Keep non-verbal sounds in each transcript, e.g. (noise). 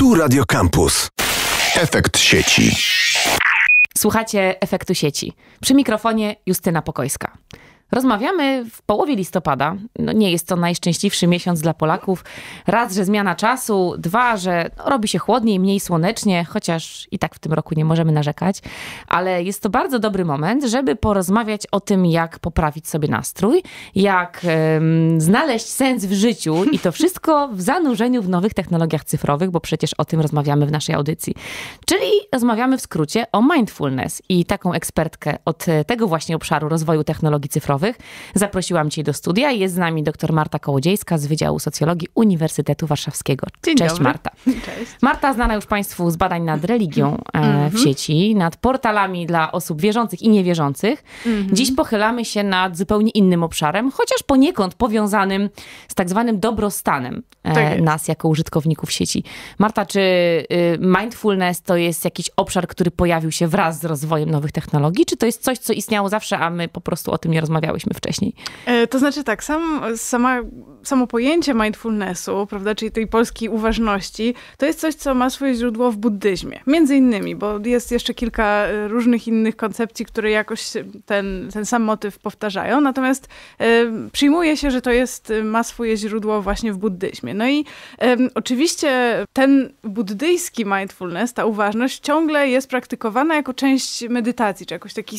Tu Radio Campus. Efekt sieci. Słuchacie efektu sieci. Przy mikrofonie Justyna Pokojska. Rozmawiamy w połowie listopada. No nie jest to najszczęśliwszy miesiąc dla Polaków. Raz, że zmiana czasu, dwa, że robi się chłodniej, mniej słonecznie, chociaż i tak w tym roku nie możemy narzekać, ale jest to bardzo dobry moment, żeby porozmawiać o tym, jak poprawić sobie nastrój, jak znaleźć sens w życiu i to wszystko w zanurzeniu w nowych technologiach cyfrowych, bo przecież o tym rozmawiamy w naszej audycji. Czyli rozmawiamy w skrócie o mindfulness i taką ekspertkę od tego właśnie obszaru rozwoju technologii cyfrowych Zaprosiłam Cię do studia. Jest z nami dr Marta Kołodziejska z Wydziału Socjologii Uniwersytetu Warszawskiego. Dzień Cześć dobry. Marta. Cześć. Marta znana już Państwu z badań nad religią mm -hmm. w mhm. sieci, nad portalami dla osób wierzących i niewierzących. Mm -hmm. Dziś pochylamy się nad zupełnie innym obszarem, chociaż poniekąd powiązanym z tak zwanym dobrostanem e, tak nas jako użytkowników sieci. Marta, czy y, mindfulness to jest jakiś obszar, który pojawił się wraz z rozwojem nowych technologii, czy to jest coś, co istniało zawsze, a my po prostu o tym nie rozmawiamy? rozmawiałyśmy wcześniej. E, to znaczy tak, sam, sama, samo pojęcie mindfulnessu, prawda, czyli tej polskiej uważności, to jest coś, co ma swoje źródło w buddyzmie. Między innymi, bo jest jeszcze kilka e, różnych innych koncepcji, które jakoś ten, ten sam motyw powtarzają. Natomiast e, przyjmuje się, że to jest, ma swoje źródło właśnie w buddyzmie. No i oczywiście ten buddyjski mindfulness, ta uważność ciągle jest praktykowana jako część medytacji, czy jakoś taki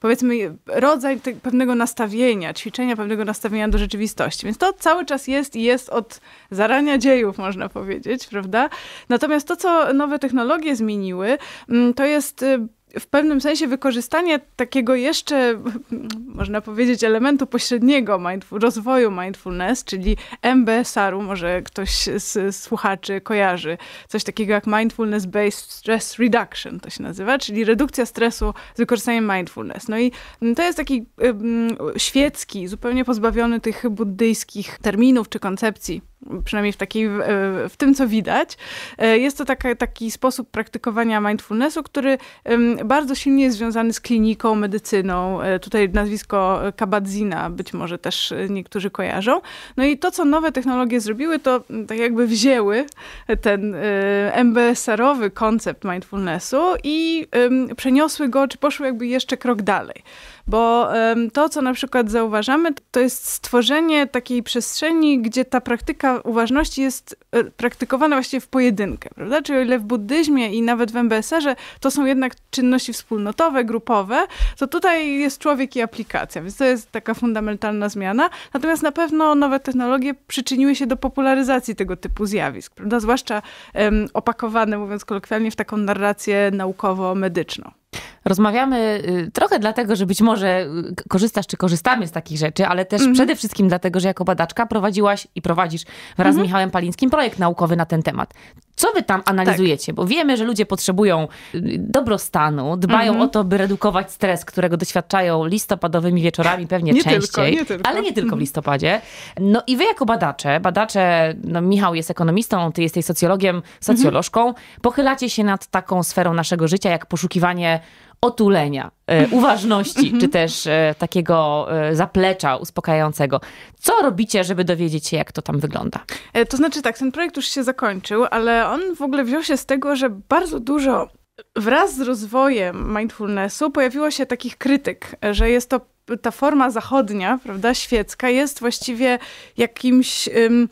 powiedzmy rodzaj pewnego nastawienia nastawienia, ćwiczenia pewnego nastawienia do rzeczywistości. Więc to cały czas jest i jest od zarania dziejów, można powiedzieć, prawda? Natomiast to, co nowe technologie zmieniły, mm, to jest y, w pewnym sensie wykorzystanie takiego jeszcze, można powiedzieć, elementu pośredniego mindful, rozwoju mindfulness, czyli MBSR-u, może ktoś z słuchaczy kojarzy, coś takiego jak Mindfulness Based Stress Reduction to się nazywa, czyli redukcja stresu z wykorzystaniem mindfulness. No i to jest taki um, świecki, zupełnie pozbawiony tych buddyjskich terminów czy koncepcji przynajmniej w, takiej, w tym, co widać. E, jest to taka, taki sposób praktykowania mindfulnessu, który bardzo silnie jest związany z kliniką, medycyną. E, tutaj nazwisko Kabadzina być może też e, niektórzy kojarzą. No i to, co nowe technologie zrobiły, to mm, tak jakby wzięły ten MBSR-owy koncept mindfulnessu i przeniosły go, czy poszły jakby jeszcze krok dalej. Bo to, co na przykład zauważamy, to jest stworzenie takiej przestrzeni, gdzie ta praktyka uważności jest e, praktykowana właśnie w pojedynkę, prawda? Czyli o ile w buddyzmie i nawet w MBSR-ze to są jednak czynności wspólnotowe, grupowe, to tutaj jest człowiek i aplikacja, więc to jest taka fundamentalna zmiana. Natomiast na pewno nowe technologie przyczyniły się do popularyzacji tego typu zjawisk, prawda? zwłaszcza um, opakowane, mówiąc kolokwialnie, w taką narrację naukowo-medyczną. Rozmawiamy y, trochę dlatego, że być może y, korzystasz czy korzystamy z takich rzeczy, ale też mhm. przede wszystkim dlatego, że jako badaczka prowadziłaś i prowadzisz wraz z mhm. Michałem Palińskim projekt naukowy na ten temat co wy tam analizujecie? Tak. Bo wiemy, że ludzie potrzebują y, dobrostanu, dbają mhm. o to, by redukować stres, którego doświadczają listopadowymi wieczorami, pewnie nie częściej, tylko, nie tylko. ale nie tylko w mhm. listopadzie. No i wy jako badacze, badacze, no Michał jest ekonomistą, ty jesteś socjologiem, socjolożką, mhm. pochylacie się nad taką sferą naszego życia, jak poszukiwanie otulenia, e, uważności, czy też e, takiego e, zaplecza uspokajającego. Co robicie, żeby dowiedzieć się, jak to tam wygląda? E, to znaczy tak, ten projekt już się zakończył, ale on w ogóle wziął się z tego, że bardzo dużo wraz z rozwojem mindfulnessu pojawiło się takich krytyk, że jest to ta forma zachodnia, prawda, świecka jest właściwie jakimś um,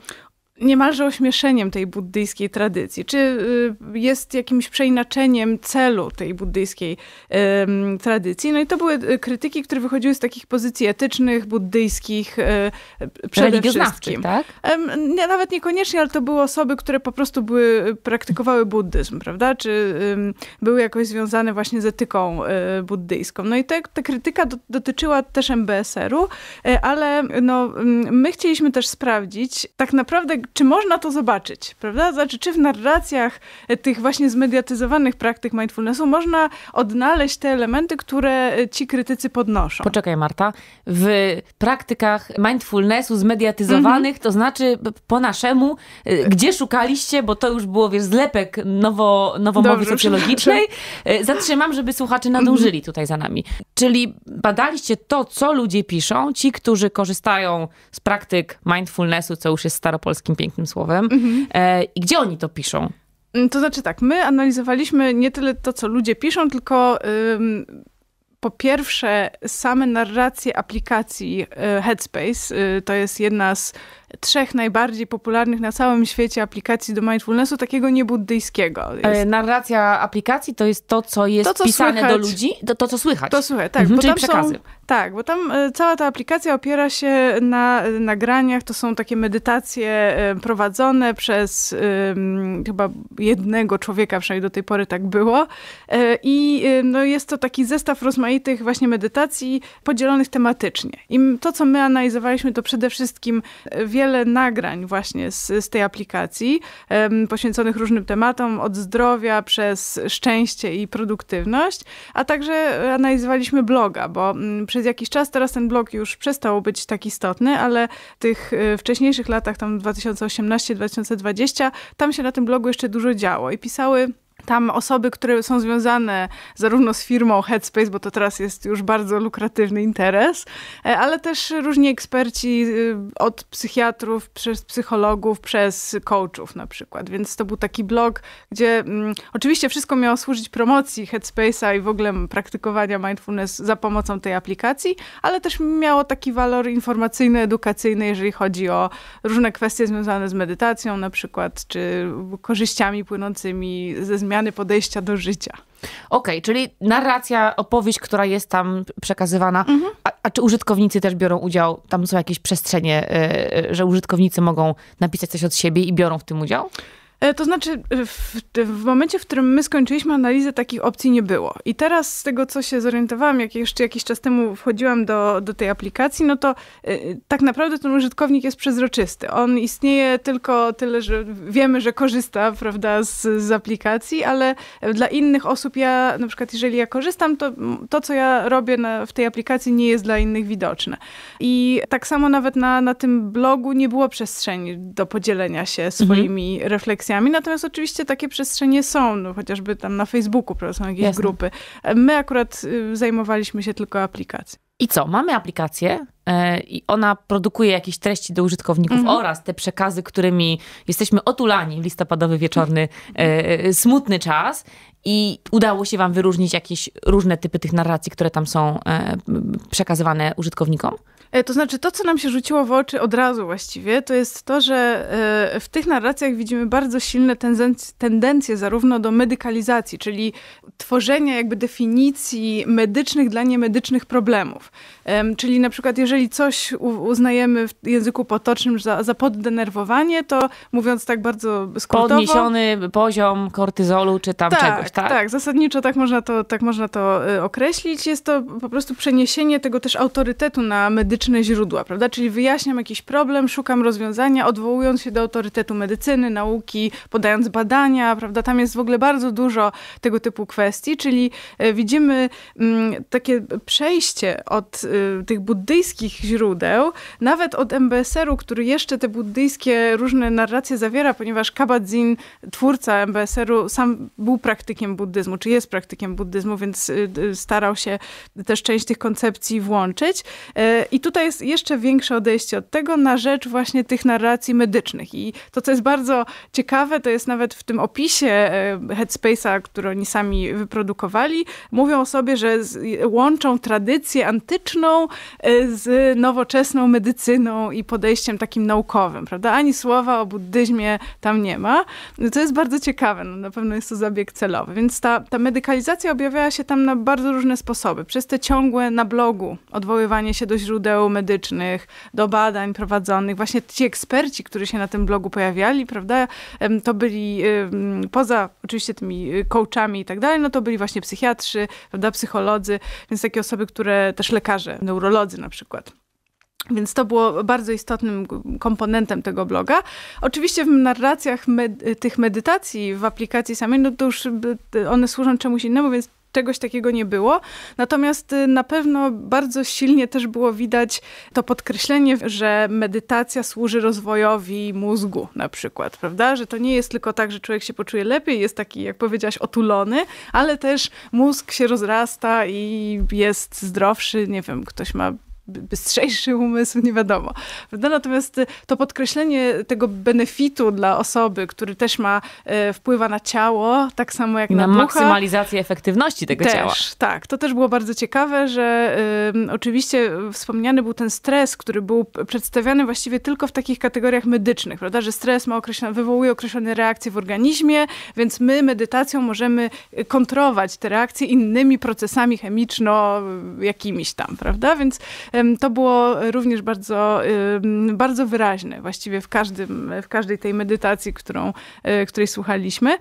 niemalże ośmieszeniem tej buddyjskiej tradycji? Czy y, jest jakimś przeinaczeniem celu tej buddyjskiej tradycji? No i to były y, krytyki, które wychodziły z takich pozycji etycznych, buddyjskich y, przede wszystkim. tak? nawet niekoniecznie, ale to były osoby, które po prostu były, praktykowały buddyzm, prawda? Czy były jakoś związane właśnie z etyką buddyjską. No i te, ta krytyka dotyczyła też MBSR-u, ale no, my chcieliśmy też sprawdzić tak naprawdę czy można to zobaczyć, prawda? Znaczy, czy w narracjach e, tych właśnie zmediatyzowanych praktyk mindfulnessu można odnaleźć te elementy, które e, ci krytycy podnoszą? Poczekaj, Marta. W praktykach mindfulnessu zmediatyzowanych, mhm. to znaczy po naszemu, e, gdzie szukaliście, bo to już było, wiesz, zlepek nowo, nowomowy Dobrze, socjologicznej. Zatrzymam, żeby słuchacze mhm. nadążyli tutaj za nami. Czyli badaliście to, co ludzie piszą, ci, którzy korzystają z praktyk mindfulnessu, co już jest staropolskim pięknym słowem. Mhm. E, I gdzie oni to piszą? Mm, to znaczy tak, my analizowaliśmy nie tyle to, co ludzie piszą, tylko ym, po pierwsze same narracje aplikacji y, Headspace. Y, to jest jedna z trzech najbardziej popularnych na całym świecie aplikacji do mindfulnessu, takiego niebuddyjskiego. E, jest... Narracja aplikacji to jest to, co jest to, co pisane słychać. do ludzi, to, to, co słychać. To słychać, tak. Mhm, bo czyli przekazy. Są, tak, bo tam e, cała ta aplikacja opiera się na e, nagraniach, to są takie medytacje prowadzone przez chyba jednego człowieka, przynajmniej do tej pory tak było. I no, jest to taki zestaw rozmaitych właśnie medytacji podzielonych tematycznie. I to, co my analizowaliśmy, to przede wszystkim wiele wiele nagrań właśnie z, z tej aplikacji, um, poświęconych różnym tematom, od zdrowia przez szczęście i produktywność, a także analizowaliśmy bloga, bo um, przez jakiś czas teraz ten blog już przestał być tak istotny, ale tych e, wcześniejszych latach, tam 2018-2020, tam się na tym blogu jeszcze dużo działo i pisały tam osoby, które są związane zarówno z firmą Headspace, bo to teraz jest już bardzo lukratywny interes, e, ale też różni eksperci y, od psychiatrów, przez psychologów, przez coachów na przykład. Więc to był taki blog, gdzie mm, oczywiście wszystko miało służyć promocji Headspace'a i w ogóle praktykowania mindfulness za pomocą tej aplikacji, ale też miało taki walor informacyjny, edukacyjny, jeżeli chodzi o różne kwestie związane z medytacją na przykład, czy korzyściami płynącymi ze zmian zmiany podejścia do życia. Okej, okay, czyli narracja, opowieść, która jest tam przekazywana. Mhm. A, a, czy użytkownicy też biorą udział? Tam są jakieś przestrzenie, y, y, że użytkownicy mogą napisać coś od siebie i biorą w tym udział? E, to znaczy, e, w, w, momencie, w którym my skończyliśmy analizę, takich opcji nie było. I teraz z tego, co się zorientowałam, jak jeszcze jakiś czas temu wchodziłam do, do tej aplikacji, no to y, tak naprawdę ten użytkownik jest przezroczysty. On istnieje tylko tyle, że wiemy, że korzysta prawda, z, z aplikacji, ale dla innych osób ja, na przykład jeżeli ja korzystam, to to, co ja robię na, w tej aplikacji nie jest dla innych widoczne. I tak samo nawet na, na tym blogu nie było przestrzeni do podzielenia się mhm. swoimi mhm. refleksjami refleksjami, natomiast oczywiście takie przestrzenie są, no, chociażby tam na Facebooku prowadzą jakieś Jasne. grupy. My akurat y, zajmowaliśmy się tylko aplikacją. I co? Mamy aplikację e, i ona produkuje jakieś treści do użytkowników mhm. oraz te przekazy, którymi jesteśmy otulani w listopadowy wieczorny e, e, smutny czas i udało się wam wyróżnić jakieś różne typy tych narracji, które tam są przekazywane użytkownikom? To znaczy, to, co nam się rzuciło w oczy od razu właściwie, to jest to, że w tych narracjach widzimy bardzo silne tendencje zarówno do medykalizacji, czyli tworzenia jakby definicji medycznych dla niemedycznych problemów. Czyli na przykład, jeżeli coś uznajemy w języku potocznym za, za poddenerwowanie, to mówiąc tak bardzo skrótowo... Podniesiony poziom kortyzolu czy tam tak, czegoś, tak? Tak, zasadniczo tak można, to, tak można to e, określić. Jest to po prostu przeniesienie tego też autorytetu na medyczne źródła, prawda? Czyli wyjaśniam jakiś problem, szukam rozwiązania, odwołując się do autorytetu medycyny, nauki, podając badania, prawda? Tam jest w ogóle bardzo dużo tego typu kwestii, czyli e, widzimy mm, takie przejście od od y, tych buddyjskich źródeł, nawet od MBSR-u, który jeszcze te buddyjskie różne narracje zawiera, ponieważ Kabat-Zinn, twórca MBSR-u, sam był praktykiem buddyzmu, czy jest praktykiem buddyzmu, więc y, y, starał się też część tych koncepcji włączyć. Y, I tutaj jest jeszcze większe odejście od tego na rzecz właśnie tych narracji medycznych. I to, co jest bardzo ciekawe, to jest nawet w tym opisie y, Headspace'a, który oni sami wyprodukowali, mówią o sobie, że łączą tradycję antyki antyczną e, z nowoczesną medycyną i podejściem takim naukowym, prawda? Ani słowa o buddyzmie tam nie ma. No, to jest bardzo ciekawe, no, na pewno jest to zabieg celowy. Więc ta, ta medykalizacja objawiała się tam na bardzo różne sposoby. Przez te ciągłe na blogu odwoływanie się do źródeł medycznych, do badań prowadzonych. Właśnie ci eksperci, którzy się na tym blogu pojawiali, prawda, to byli poza oczywiście tymi e, coachami i tak dalej, no to byli właśnie psychiatrzy, prawda, psycholodzy, więc takie osoby, które też lekarze, neurolodzy na przykład. Więc to było bardzo istotnym komponentem tego bloga. Oczywiście w narracjach med tych medytacji w aplikacji samej, no to już one służą czemuś innemu, więc czegoś takiego nie było. Natomiast y, na pewno bardzo silnie też było widać to podkreślenie, że medytacja służy rozwojowi mózgu na przykład, prawda? Że to nie jest tylko tak, że człowiek się poczuje lepiej, jest taki, jak powiedziałaś, otulony, ale też mózg się rozrasta i jest zdrowszy. Nie wiem, ktoś ma bystrzejszy umysł, nie wiadomo. Natomiast y, to podkreślenie tego benefitu dla osoby, który też ma, y, wpływa na ciało, tak samo jak na, na ducha, maksymalizację efektywności tego też, ciała. Tak, to też było bardzo ciekawe, że y, oczywiście wspomniany był ten stres, który był przedstawiany właściwie tylko w takich kategoriach medycznych, prawda? że stres ma określone, wywołuje określone reakcje w organizmie, więc my medytacją możemy y, kontrować te reakcje innymi procesami chemiczno-jakimiś tam, prawda? Więc to było również bardzo, bardzo wyraźne właściwie w, każdym, w każdej tej medytacji, którą, e, której słuchaliśmy.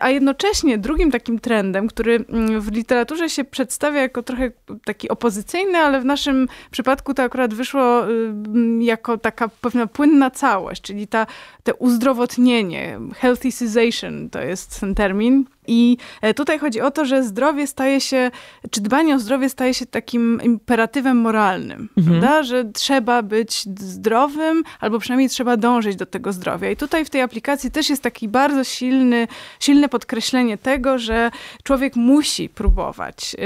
A jednocześnie drugim takim trendem, który mm, w literaturze się przedstawia jako trochę taki opozycyjny, ale w naszym przypadku to akurat wyszło jako taka pewna płynna całość, czyli ta, te uzdrowotnienie, healthyization to jest ten termin. I e, tutaj chodzi o to, że zdrowie staje się, czy dbanie o zdrowie staje się takim imperatywem moralnym, mhm. prawda? Że trzeba być zdrowym, albo przynajmniej trzeba dążyć do tego zdrowia. I tutaj w tej aplikacji też jest taki bardzo silny, silne podkreślenie tego, że człowiek musi próbować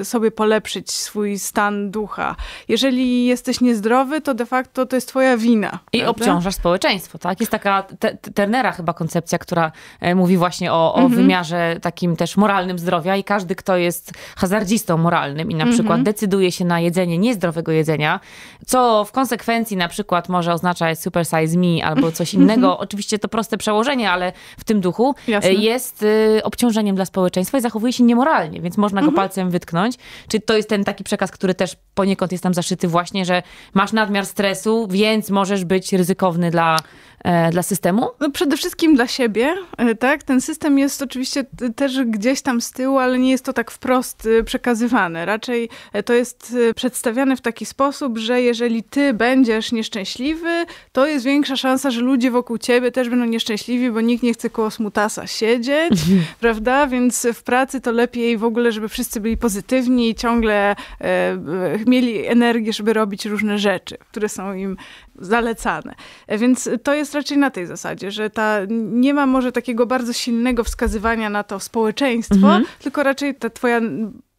e, sobie polepszyć swój stan ducha. Jeżeli jesteś niezdrowy, to de facto to jest twoja wina. I prawda? obciążasz społeczeństwo, tak? Jest taka te, Ternera chyba koncepcja, która e, mówi właśnie o, o mhm. wymiarze takim też moralnym zdrowia i każdy, kto jest hazardzistą moralnym i na przykład mhm. decyduje się na jedzenie niezdrowego jedzenia, co w konsekwencji na przykład może oznaczać super size me albo coś mhm. innego, oczywiście to proste przełożenie, ale w tym duchu e, Jasne. jest e, obciążeniem dla społeczeństwa i zachowuje się niemoralnie, więc można go mhm. palcem wytknąć. Czy to jest ten taki przekaz, który też poniekąd jest tam zaszyty właśnie, że masz nadmiar stresu, więc możesz być ryzykowny dla e, dla systemu? No przede wszystkim dla siebie, tak? Ten system jest oczywiście też gdzieś tam z tyłu, ale nie jest to tak wprost y, przekazywane. Raczej e, to jest y, przedstawiane w taki sposób, że jeżeli ty będziesz nieszczęśliwy, to jest większa szansa, że ludzie wokół ciebie też będą nieszczęśliwi, bo nikt nie chce koło smutasa siedzieć, (laughs) prawda? Więc w pracy to lepiej w ogóle, żeby wszyscy byli pozytywni i ciągle e, e mieli energię, żeby robić różne rzeczy, które są im zalecane. E, więc to jest raczej na tej zasadzie, że ta, nie ma może takiego bardzo silnego wskazywania na to społeczeństwo, mhm. tylko raczej ta twoja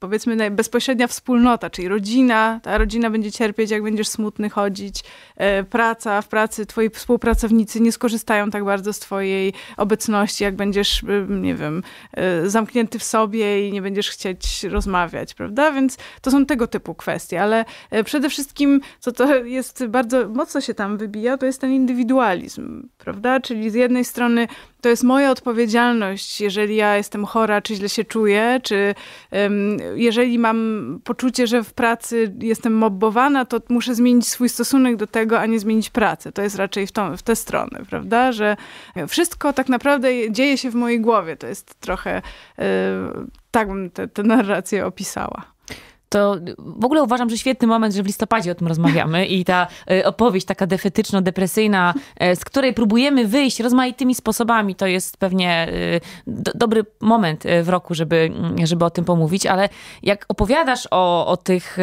powiedzmy bezpośrednia wspólnota, czyli rodzina, ta rodzina będzie cierpieć, jak będziesz smutny chodzić, e, praca, w pracy twoi współpracownicy nie skorzystają tak bardzo z twojej obecności, jak będziesz, e, nie wiem, e, zamknięty w sobie i nie będziesz chcieć rozmawiać, prawda? Więc to są tego typu kwestie, ale przede wszystkim, co to jest bardzo mocno się tam wybija, to jest ten indywidualizm, prawda? Czyli z jednej strony to jest moja odpowiedzialność, jeżeli ja jestem chora, czy źle się czuję, czy um, jeżeli mam poczucie, że w pracy jestem mobbowana, to muszę zmienić swój stosunek do tego, a nie zmienić pracy. To jest raczej w, tą, w tę stronę, prawda? Że wszystko tak naprawdę dzieje się w mojej głowie. To jest trochę, yy, tak bym tę narrację opisała to w ogóle uważam, że świetny moment, że w listopadzie o tym rozmawiamy i ta y, opowieść taka defetyczno-depresyjna, y, z której próbujemy wyjść rozmaitymi sposobami, to jest pewnie y, do, dobry moment w roku, żeby, mm, żeby o tym pomówić, ale jak opowiadasz o, o tych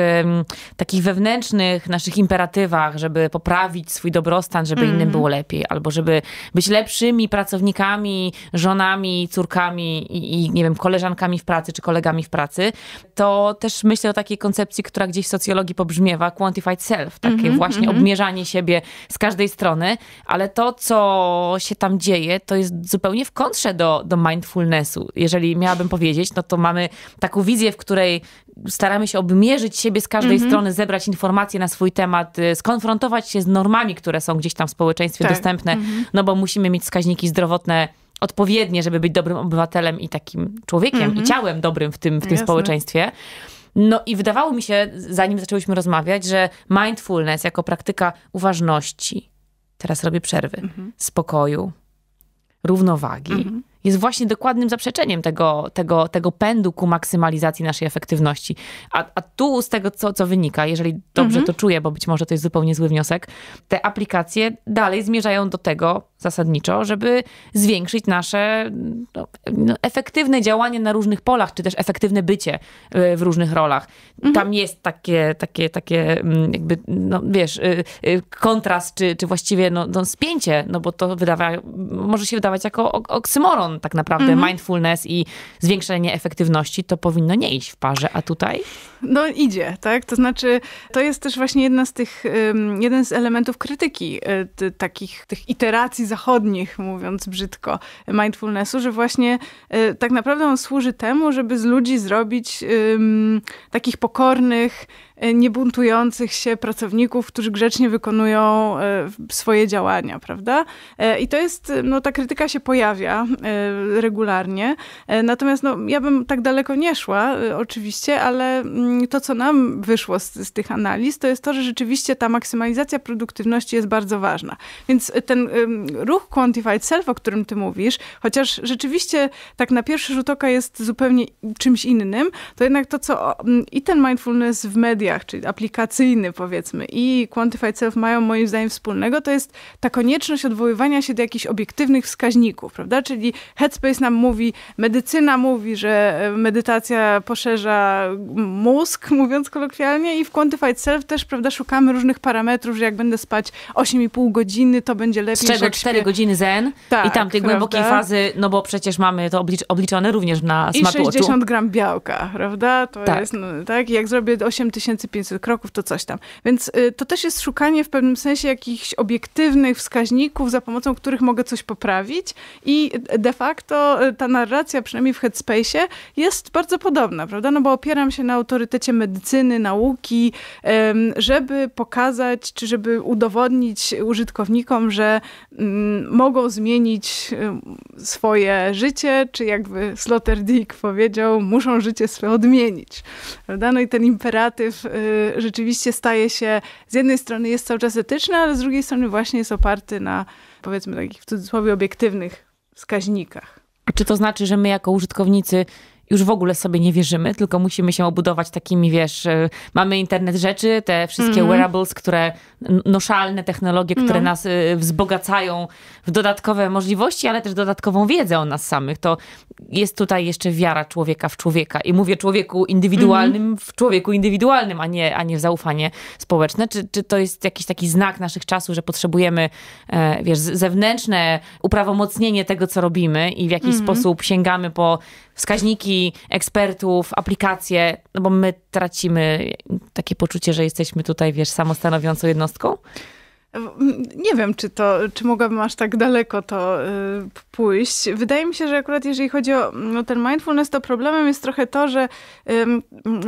takich wewnętrznych naszych imperatywach, żeby poprawić swój dobrostan, żeby mm. innym mhm. było lepiej, albo żeby być lepszymi pracownikami, żonami, córkami i, i nie wiem, koleżankami w pracy czy kolegami w pracy, to też myślę o takiej koncepcji, która gdzieś w socjologii pobrzmiewa, quantified self, takie mm -hmm, właśnie mm -hmm. obmierzanie siebie z każdej strony, ale to, co się tam dzieje, to jest zupełnie w kontrze do, do mindfulnessu. Jeżeli miałabym powiedzieć, no to mamy taką wizję, w której staramy się obmierzyć siebie z każdej mm -hmm. strony, zebrać informacje na swój temat, y, skonfrontować się z normami, które są gdzieś tam w społeczeństwie tak. dostępne, mhm. no bo musimy mieć wskaźniki zdrowotne odpowiednie, żeby być dobrym obywatelem i takim człowiekiem mm -hmm. i mhm. ciałem dobrym w tym, w tym społeczeństwie. No i wydawało mi się, zanim zaczęłyśmy rozmawiać, że mindfulness jako praktyka uważności, teraz robię przerwy, mhm. spokoju, równowagi, mhm. jest właśnie dokładnym zaprzeczeniem tego, tego, tego pędu ku maksymalizacji naszej efektywności. A, a tu z tego, co, co wynika, jeżeli dobrze mhm. to czuję, bo być może to jest zupełnie zły wniosek, te aplikacje dalej zmierzają do tego, zasadniczo, żeby zwiększyć nasze no, no, efektywne działanie na różnych polach, czy też efektywne bycie e, w różnych rolach. Mhm. Tam jest takie, takie, takie mm, jakby, no wiesz, y, y, kontrast, czy, czy właściwie no, no spięcie, no bo to wydawa, może się wydawać jako oksymoron tak naprawdę. Mhm. Mindfulness i zwiększenie efektywności to powinno nie iść w parze, a tutaj? No idzie, tak? To znaczy, to jest też właśnie jedna z tych, jeden z elementów krytyki, y, takich tych iteracji zachodnich, mówiąc brzydko, mindfulnessu, że właśnie e, tak naprawdę on służy temu, żeby z ludzi zrobić takich pokornych, E, niebuntujących się pracowników, którzy grzecznie wykonują e, swoje działania, prawda? E, I to jest, no ta krytyka się pojawia regularnie. Natomiast no, ja bym tak daleko nie szła, oczywiście, ale mm, to, co nam wyszło z, z tych analiz, to jest to, że rzeczywiście ta maksymalizacja produktywności jest bardzo ważna. Więc ten ruch Quantified Self, o którym ty mówisz, chociaż rzeczywiście tak na pierwszy rzut oka jest zupełnie czymś innym, to jednak to, co mm, i ten mindfulness w mediach, czyli aplikacyjny powiedzmy i Quantified Self mają moim zdaniem wspólnego, to jest ta konieczność odwoływania się do jakichś obiektywnych wskaźników, prawda? Czyli Headspace nam mówi, medycyna mówi, że e, medytacja poszerza mózg, (laughs) mówiąc kolokwialnie i w Quantified Self też, prawda, szukamy różnych parametrów, że jak będę spać 8,5 godziny, to będzie lepiej. Z czego 4 śpię... godziny zen tak, i tamtej prawda? głębokiej fazy, no bo przecież mamy to oblicz obliczone również na smartwatchu. I 60 gram białka, prawda? To tak. jest, no, tak? Jak zrobię 8 tysięcy 2500 kroków to coś tam. Więc y, to też jest szukanie w pewnym sensie jakichś obiektywnych wskaźników, za pomocą których mogę coś poprawić i de facto y, ta narracja, przynajmniej w Headspace jest bardzo podobna, prawda? No bo opieram się na autorytecie medycyny, nauki, żeby pokazać, czy żeby udowodnić użytkownikom, że mm, mogą zmienić y, swoje życie, czy jakby Sloterdijk powiedział, muszą życie swoje odmienić. Prawda? No i ten imperatyw Y, rzeczywiście staje się, z jednej strony jest cały czas etyczny, ale z drugiej strony właśnie jest oparty na, powiedzmy takich w cudzysłowie, obiektywnych wskaźnikach. Czy to znaczy, że my jako użytkownicy już w ogóle sobie nie wierzymy, tylko musimy się obudować takimi, wiesz, e, mamy internet rzeczy, te wszystkie mm. wearables, które noszalne technologie, które no. nas e, wzbogacają w dodatkowe możliwości, ale też dodatkową wiedzę o nas samych. To jest tutaj jeszcze wiara człowieka w człowieka. I mówię człowieku indywidualnym mm. w człowieku indywidualnym, a nie, a nie w zaufanie społeczne. Czy, czy to jest jakiś taki znak naszych czasów, że potrzebujemy, e, wiesz, zewnętrzne uprawomocnienie tego, co robimy i w jakiś mm. sposób sięgamy po wskaźniki ekspertów, aplikacje, no bo my tracimy takie poczucie, że jesteśmy tutaj, wiesz, samostanowiącą jednostką? Nie wiem, czy, to, czy mogłabym aż tak daleko to y, pójść. Wydaje mi się, że akurat jeżeli chodzi o, mm, ten mindfulness, to problemem jest trochę to, że mm,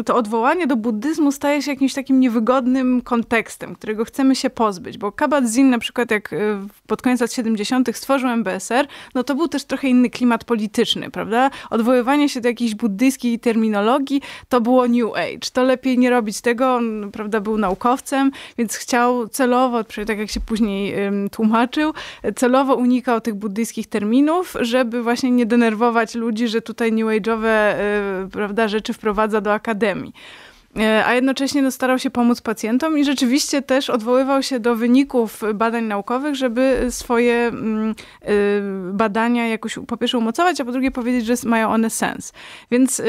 to odwołanie do buddyzmu staje się jakimś takim niewygodnym kontekstem, którego chcemy się pozbyć. Bo Kabat-Zinn na przykład jak y, pod koniec lat 70. stworzył MBSR, no to był też trochę inny klimat polityczny, prawda? Odwoływanie się do jakiejś buddyjskiej terminologii to było New Age. To lepiej nie robić tego. On, prawda, był naukowcem, więc chciał celowo od tak jak się później tłumaczył, celowo unikał tych buddyjskich terminów, żeby właśnie nie denerwować ludzi, że tutaj new age'owe e, prawda, rzeczy wprowadza do akademii e, a jednocześnie no, starał się pomóc pacjentom i rzeczywiście też odwoływał się do wyników badań naukowych, żeby swoje mm, e, badania jakoś po pierwsze umocować, a po drugie powiedzieć, że mają one sens. Więc y,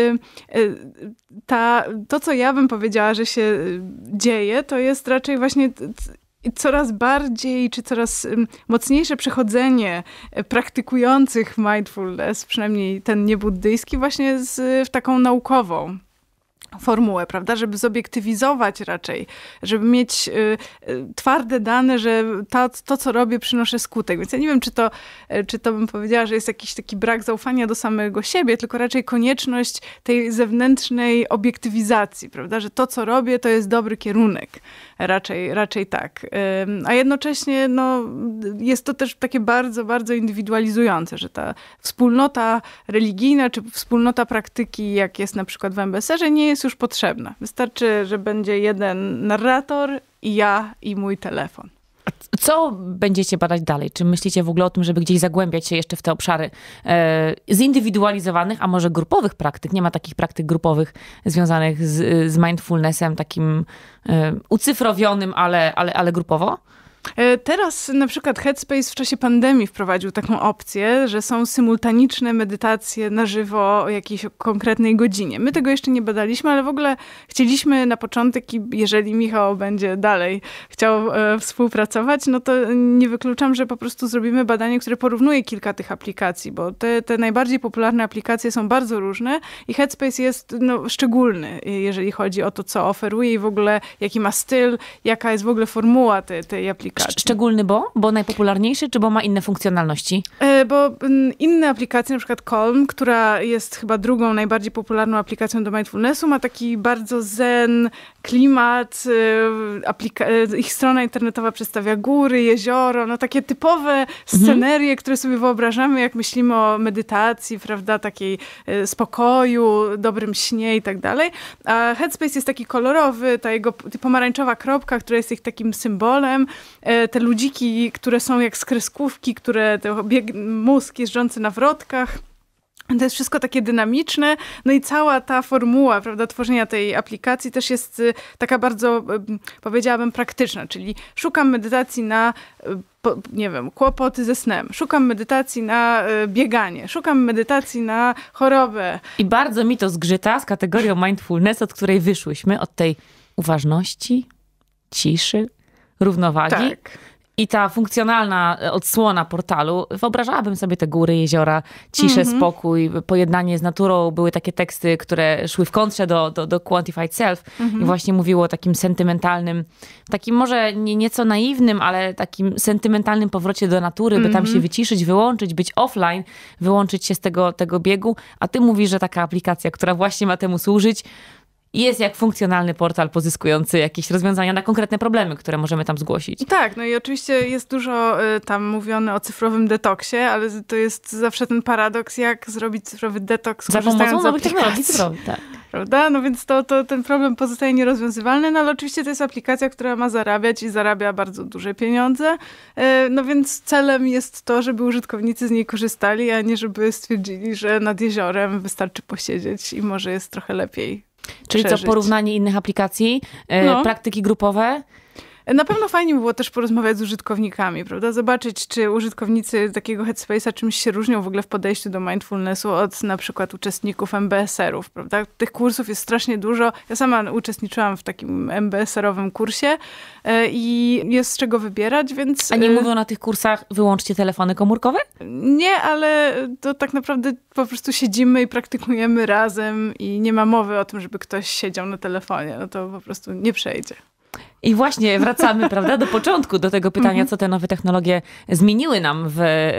y, ta, to, co ja bym powiedziała, że się y, dzieje, to jest raczej właśnie coraz bardziej czy coraz mocniejsze przechodzenie e, praktykujących mindfulness, przynajmniej ten niebuddyjski, właśnie z, w taką naukową formułę, prawda, żeby zobiektywizować raczej, żeby mieć y, y, twarde dane, że to, to, co robię, przynoszę skutek. Więc ja nie wiem, czy to, y, czy to bym powiedziała, że jest jakiś taki brak zaufania do samego siebie, tylko raczej konieczność tej zewnętrznej obiektywizacji, prawda, że to, co robię, to jest dobry kierunek. Raczej, raczej tak. a jednocześnie no, jest to też takie bardzo, bardzo indywidualizujące, że ta wspólnota religijna, czy wspólnota praktyki, jak jest na przykład w MBS, że nie jest już potrzebna Wystarczy, że będzie jeden narrator i ja i mój telefon. Co będziecie badać dalej? Czy myślicie w ogóle o tym, żeby gdzieś zagłębiać się jeszcze w te obszary e, zindywidualizowanych, a może grupowych praktyk? Nie ma takich praktyk grupowych związanych z, z mindfulnessem takim e, ucyfrowionym, ale, ale, ale grupowo? E, teraz na przykład Headspace w czasie pandemii wprowadził taką opcję, że są symultaniczne medytacje na żywo o jakiejś konkretnej godzinie. My tego jeszcze nie badaliśmy, ale w ogóle chcieliśmy na początek i jeżeli Michał będzie dalej chciał e, współpracować, no to nie wykluczam, że po prostu zrobimy badanie, które porównuje kilka tych aplikacji, bo te, te najbardziej popularne aplikacje są bardzo różne i Headspace jest no, szczególny, e, jeżeli chodzi o to, co oferuje i w ogóle jaki ma styl, jaka jest w ogóle formuła te, tej aplikacji aplikacji. Szczególny bo? Bo najpopularniejszy, czy bo ma inne funkcjonalności? E, bo mm, inne aplikacje, na przykład Calm, która jest chyba drugą najbardziej popularną aplikacją do mindfulnessu, ma taki bardzo zen, klimat, y, y, ich strona internetowa przedstawia góry, jezioro, no takie typowe mhm. scenerie, mhm. które sobie wyobrażamy, jak myślimy o medytacji, prawda, takiej y, spokoju, dobrym śnie i tak dalej. A Headspace jest taki kolorowy, ta jego pomarańczowa kropka, która jest ich takim symbolem, e, te ludziki, które są jak skryskówki, które bieg, mózg jeżdżący na wrotkach. To jest wszystko takie dynamiczne, no i cała ta formuła prawda, tworzenia tej aplikacji też jest y, taka bardzo, y, powiedziałabym, praktyczna, czyli szukam medytacji na y, nie wiem, kłopoty ze snem, szukam medytacji na bieganie, szukam medytacji na chorobę. I bardzo mi to zgrzyta z kategorią mindfulness, od której wyszłyśmy, od tej uważności, ciszy, równowagi. Tak i ta funkcjonalna e, odsłona portalu, wyobrażałabym sobie te góry, jeziora, ciszę, mm -hmm. spokój, pojednanie z naturą. Były takie teksty, które szły w kontrze do, do, do Quantified Self mm -hmm. i mhm. właśnie mówiło o takim sentymentalnym, takim może nie, nieco naiwnym, ale takim sentymentalnym powrocie do natury, mm -hmm. by tam się mhm. wyciszyć, wyłączyć, być offline, wyłączyć się z tego, tego biegu. A ty mówisz, że taka aplikacja, która właśnie ma temu służyć, i jest jak funkcjonalny portal pozyskujący jakieś rozwiązania na konkretne problemy, które możemy tam zgłosić. Tak, no i oczywiście jest dużo y, tam mówione o cyfrowym detoksie, ale to jest zawsze ten paradoks, jak zrobić cyfrowy detoks za można z zrobić, technologii cyfrowych, tak. Prawda? No więc to, to ten problem pozostaje nierozwiązywalny, no ale oczywiście to jest aplikacja, która ma zarabiać i zarabia bardzo duże pieniądze, y, no więc celem jest to, żeby użytkownicy z niej korzystali, a nie żeby stwierdzili, że nad jeziorem wystarczy posiedzieć i może jest trochę lepiej. Czyli przeżyć. co, porównanie innych aplikacji, e, no. praktyki grupowe, na pewno fajnie by było też porozmawiać z użytkownikami, prawda? Zobaczyć, czy użytkownicy takiego headspace'a czymś się różnią w ogóle w podejściu do mindfulnessu od na przykład uczestników MBSR-ów, prawda? Tych kursów jest strasznie dużo. Ja sama uczestniczyłam w takim MBSR-owym kursie e, i jest z czego wybierać, więc... A nie e, mówią na tych kursach wyłączcie telefony komórkowe? Nie, ale to tak naprawdę po prostu siedzimy i praktykujemy razem i nie ma mowy o tym, żeby ktoś siedział na telefonie. No to po prostu nie przejdzie. I właśnie wracamy, prawda, do początku, do tego pytania, mhm. co te nowe technologie zmieniły nam w,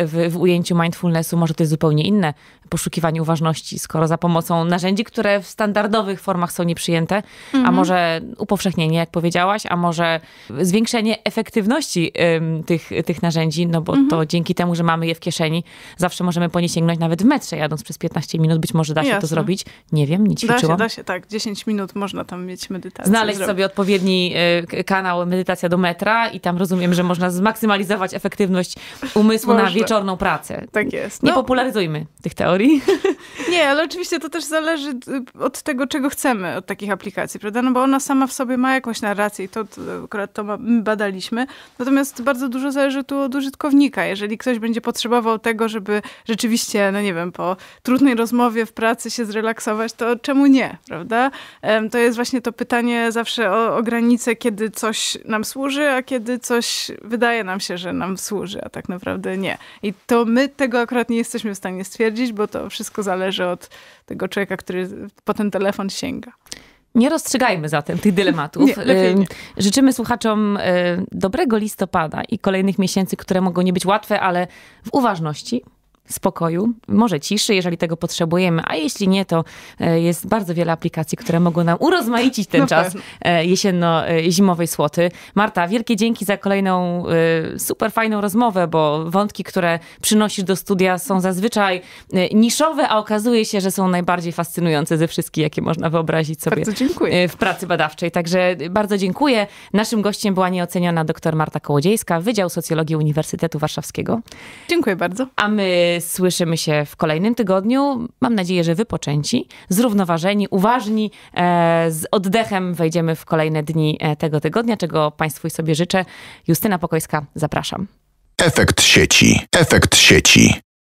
w, w, ujęciu mindfulnessu. Może to jest zupełnie inne poszukiwanie uważności, skoro za pomocą narzędzi, które w standardowych formach są nieprzyjęte, a mhm. może upowszechnienie, jak powiedziałaś, a może zwiększenie efektywności ym, tych, tych narzędzi, no bo to mhm. dzięki temu, że mamy je w kieszeni, zawsze możemy po nie sięgnąć nawet w metrze, jadąc przez 15 minut. Być może da się Jasne. to zrobić. Nie wiem, nie ćwiczyłam. Da się, da się, tak. 10 minut można tam mieć medytację. Znaleźć sobie odpowiedni... Yy, kanał Medytacja do Metra i tam rozumiem, że można zmaksymalizować efektywność umysłu można. na wieczorną pracę. Tak jest. No. Nie popularyzujmy tych teorii. (laughs) Nie, ale oczywiście to też zależy y, od tego, czego chcemy od takich aplikacji, prawda? No bo ona sama w sobie ma jakąś narrację i to, to akurat to my badaliśmy. Natomiast bardzo dużo zależy tu od użytkownika. Jeżeli ktoś będzie potrzebował tego, żeby rzeczywiście, no nie wiem, po trudnej rozmowie w pracy się zrelaksować, to czemu nie, prawda? To jest właśnie to pytanie zawsze o, o granicę, kiedy kiedy coś nam służy, a kiedy coś wydaje nam się, że nam służy, a tak naprawdę nie. I to my tego akurat nie jesteśmy w stanie stwierdzić, bo to wszystko zależy od tego człowieka, który po ten telefon sięga. Nie rozstrzygajmy zatem tych dylematów. (laughs) Nie, nie. Życzymy słuchaczom y, dobrego listopada i kolejnych miesięcy, które mogą nie być łatwe, ale w uważności, spokoju, może ciszy, jeżeli tego potrzebujemy, a jeśli nie, to e, jest bardzo wiele aplikacji, które mogą nam urozmaicić ten no czas e, jesienno-zimowej e, słoty. Marta, wielkie dzięki za kolejną super fajną rozmowę, bo wątki, które przynosisz do studia są zazwyczaj niszowe, a okazuje się, że są najbardziej fascynujące ze wszystkich, jakie można wyobrazić sobie w pracy badawczej. Także bardzo dziękuję. Naszym gościem była nieoceniona dr Marta Kołodziejska, Wydział Socjologii Uniwersytetu Warszawskiego. Dziękuję bardzo. A my Słyszymy się w kolejnym tygodniu. Mam nadzieję, że wypoczęci, zrównoważeni, uważni, e, z oddechem wejdziemy w kolejne dni e, tego tygodnia, czego Państwu i sobie życzę. Justyna Pokojska, zapraszam. Efekt sieci. Efekt sieci.